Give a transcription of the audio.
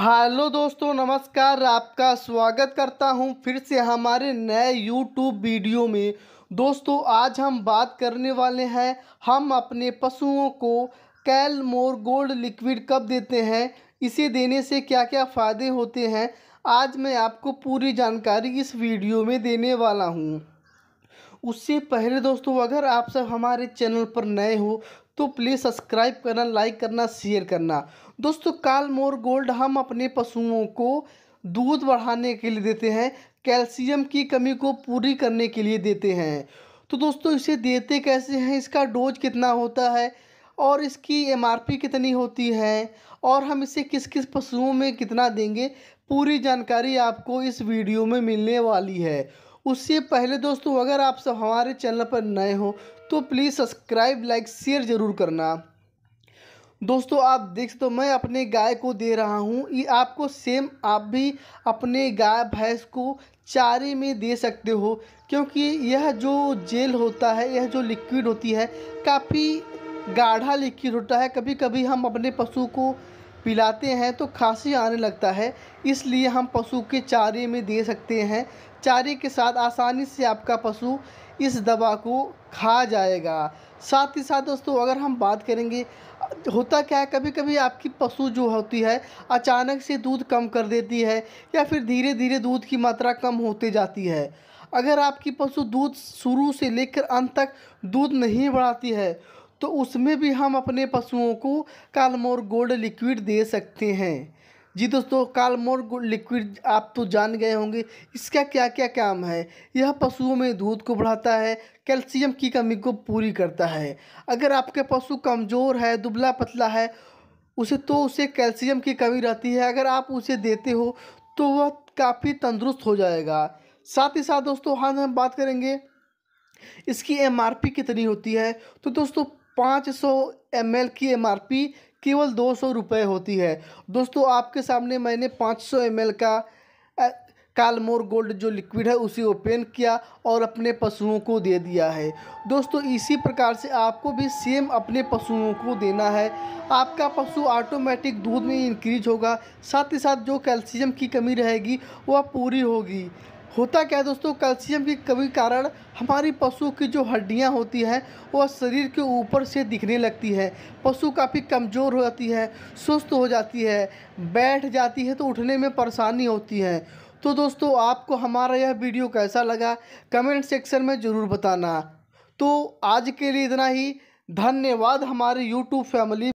hello दोस्तों नमस्कार आपका स्वागत करता हूं फिर से हमारे नए यूट्यूब वीडियो में दोस्तों आज हम बात करने वाले हैं हम अपने पशुओं को कैल मोर गोल्ड लिक्विड कब देते हैं इसे देने से क्या क्या फ़ायदे होते हैं आज मैं आपको पूरी जानकारी इस वीडियो में देने वाला हूं उससे पहले दोस्तों अगर आप सब हमारे चैनल पर नए हो तो प्लीज़ सब्सक्राइब करना लाइक करना शेयर करना दोस्तों काल मोर गोल्ड हम अपने पशुओं को दूध बढ़ाने के लिए देते हैं कैल्शियम की कमी को पूरी करने के लिए देते हैं तो दोस्तों इसे देते कैसे हैं इसका डोज कितना होता है और इसकी एमआरपी कितनी होती है और हम इसे किस किस पशुओं में कितना देंगे पूरी जानकारी आपको इस वीडियो में मिलने वाली है उससे पहले दोस्तों अगर आप सब हमारे चैनल पर नए हो तो प्लीज़ सब्सक्राइब लाइक शेयर ज़रूर करना दोस्तों आप देख सकते हो मैं अपने गाय को दे रहा हूँ ये आपको सेम आप भी अपने गाय भैंस को चारे में दे सकते हो क्योंकि यह जो जेल होता है यह जो लिक्विड होती है काफ़ी गाढ़ा लिक्विड होता है कभी कभी हम अपने पशु को पिलाते हैं तो खांसी आने लगता है इसलिए हम पशु के चारे में दे सकते हैं चारे के साथ आसानी से आपका पशु इस दवा को खा जाएगा साथ ही साथ दोस्तों अगर हम बात करेंगे होता क्या है कभी कभी आपकी पशु जो होती है अचानक से दूध कम कर देती है या फिर धीरे धीरे दूध की मात्रा कम होते जाती है अगर आपकी पशु दूध शुरू से लेकर अंत तक दूध नहीं बढ़ाती है तो उसमें भी हम अपने पशुओं को कालमोर गोल्ड लिक्विड दे सकते हैं जी दोस्तों कालमोर लिक्विड आप तो जान गए होंगे इसका क्या क्या काम है यह पशुओं में दूध को बढ़ाता है कैल्शियम की कमी को पूरी करता है अगर आपके पशु कमज़ोर है दुबला पतला है उसे तो उसे कैल्शियम की कमी रहती है अगर आप उसे देते हो तो वह काफ़ी तंदुरुस्त हो जाएगा साथ ही साथ दोस्तों हाँ हम बात करेंगे इसकी एमआरपी कितनी होती है तो दोस्तों पाँच सौ एम की एम केवल दो सौ रुपये होती है दोस्तों आपके सामने मैंने पाँच सौ एम का कालमोर गोल्ड जो लिक्विड है उसे ओपन किया और अपने पशुओं को दे दिया है दोस्तों इसी प्रकार से आपको भी सेम अपने पशुओं को देना है आपका पशु ऑटोमेटिक दूध में इंक्रीज होगा साथ ही साथ जो कैल्शियम की कमी रहेगी वह पूरी होगी होता क्या है दोस्तों कैल्शियम की कमी कारण हमारी पशु की जो हड्डियां होती हैं वह शरीर के ऊपर से दिखने लगती है पशु काफ़ी कमज़ोर हो जाती है सुस्त हो जाती है बैठ जाती है तो उठने में परेशानी होती है तो दोस्तों आपको हमारा यह वीडियो कैसा लगा कमेंट सेक्शन में ज़रूर बताना तो आज के लिए इतना ही धन्यवाद हमारे यूट्यूब फैमिली